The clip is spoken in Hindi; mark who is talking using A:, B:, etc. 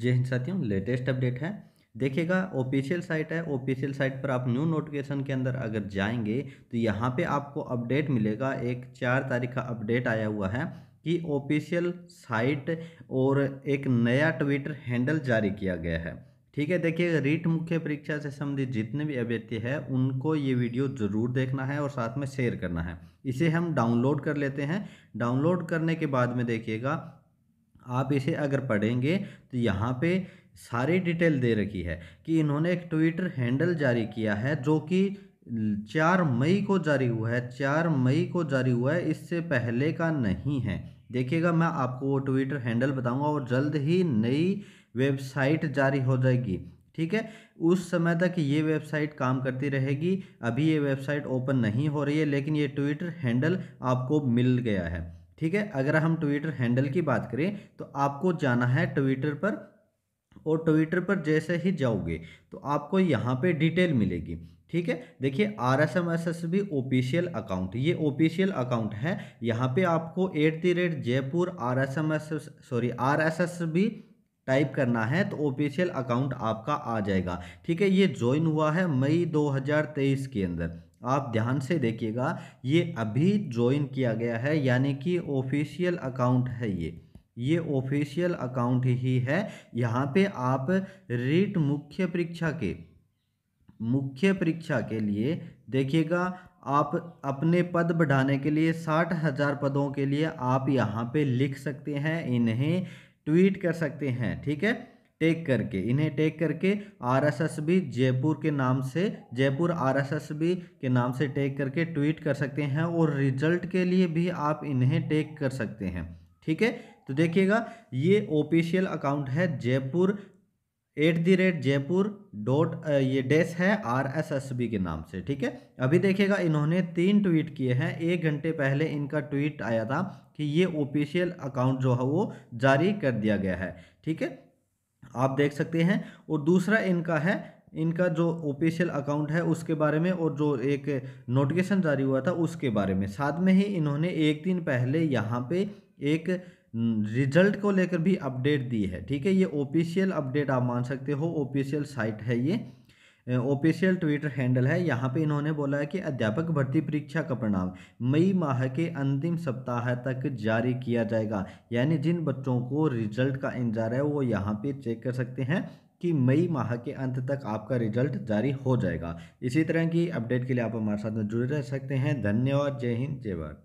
A: जय हिंद हाँ साथियों लेटेस्ट अपडेट है देखिएगा ऑफिशियल साइट है ऑफिशियल साइट पर आप न्यू नोटिफिकेशन के अंदर अगर जाएंगे तो यहाँ पे आपको अपडेट मिलेगा एक चार तारीख का अपडेट आया हुआ है कि ऑफिशियल साइट और एक नया ट्विटर हैंडल जारी किया गया है ठीक है देखिए रीट मुख्य परीक्षा से संबंधित जितने भी अभ्यर्थी है उनको ये वीडियो ज़रूर देखना है और साथ में शेयर करना है इसे हम डाउनलोड कर लेते हैं डाउनलोड करने के बाद में देखिएगा आप इसे अगर पढ़ेंगे तो यहाँ पे सारी डिटेल दे रखी है कि इन्होंने एक ट्विटर हैंडल जारी किया है जो कि चार मई को जारी हुआ है चार मई को जारी हुआ है इससे पहले का नहीं है देखिएगा मैं आपको वो ट्विटर हैंडल बताऊंगा और जल्द ही नई वेबसाइट जारी हो जाएगी ठीक है उस समय तक ये वेबसाइट काम करती रहेगी अभी ये वेबसाइट ओपन नहीं हो रही है लेकिन ये ट्विटर हैंडल आपको मिल गया है ठीक है अगर हम ट्विटर हैंडल की बात करें तो आपको जाना है ट्विटर पर और ट्विटर पर जैसे ही जाओगे तो आपको यहाँ पे डिटेल मिलेगी ठीक है देखिए R S M S S B official account ये ऑफिशियल अकाउंट है यहाँ पे आपको at the rate Jaipur R S M S sorry R S S B type करना है तो ऑफिशियल अकाउंट आपका आ जाएगा ठीक है ये ज्वाइन हुआ है मई 2023 के अंदर आप ध्यान से देखिएगा ये अभी ज्वाइन किया गया है यानी कि ऑफिशियल अकाउंट है ये ये ऑफिशियल अकाउंट ही है यहाँ पे आप रीट मुख्य परीक्षा के मुख्य परीक्षा के लिए देखिएगा आप अपने पद बढ़ाने के लिए साठ हज़ार पदों के लिए आप यहाँ पे लिख सकते हैं इन्हें ट्वीट कर सकते हैं ठीक है टेक करके इन्हें टेक करके भी जयपुर के नाम से जयपुर भी के नाम से टेक करके ट्वीट कर सकते हैं और रिजल्ट के लिए भी आप इन्हें टेक कर सकते हैं ठीक है तो देखिएगा ये ऑफिशियल अकाउंट है Jaipur at the rate Jaipur dot ये डेस है आर एस एस बी के नाम से ठीक है अभी देखिएगा इन्होंने तीन ट्वीट किए हैं एक घंटे पहले इनका ट्वीट आया था कि ये ऑफिशियल अकाउंट जो है वो जारी कर दिया गया है ठीक है आप देख सकते हैं और दूसरा इनका है इनका जो ऑफिशियल अकाउंट है उसके बारे में और जो एक नोटिफिकेशन जारी हुआ था उसके बारे में साथ में ही इन्होंने एक दिन पहले यहाँ पे एक रिजल्ट को लेकर भी अपडेट दी है ठीक है ये ऑफिशियल अपडेट आप मान सकते हो ऑफिशियल साइट है ये ऑफिशियल ट्विटर हैंडल है यहाँ पे इन्होंने बोला है कि अध्यापक भर्ती परीक्षा का परिणाम मई माह के अंतिम सप्ताह तक जारी किया जाएगा यानी जिन बच्चों को रिजल्ट का इंतजार है वो यहाँ पे चेक कर सकते हैं कि मई माह के अंत तक आपका रिजल्ट जारी हो जाएगा इसी तरह की अपडेट के लिए आप हमारे साथ में जुड़े रह सकते हैं धन्यवाद जय हिंद जय भारत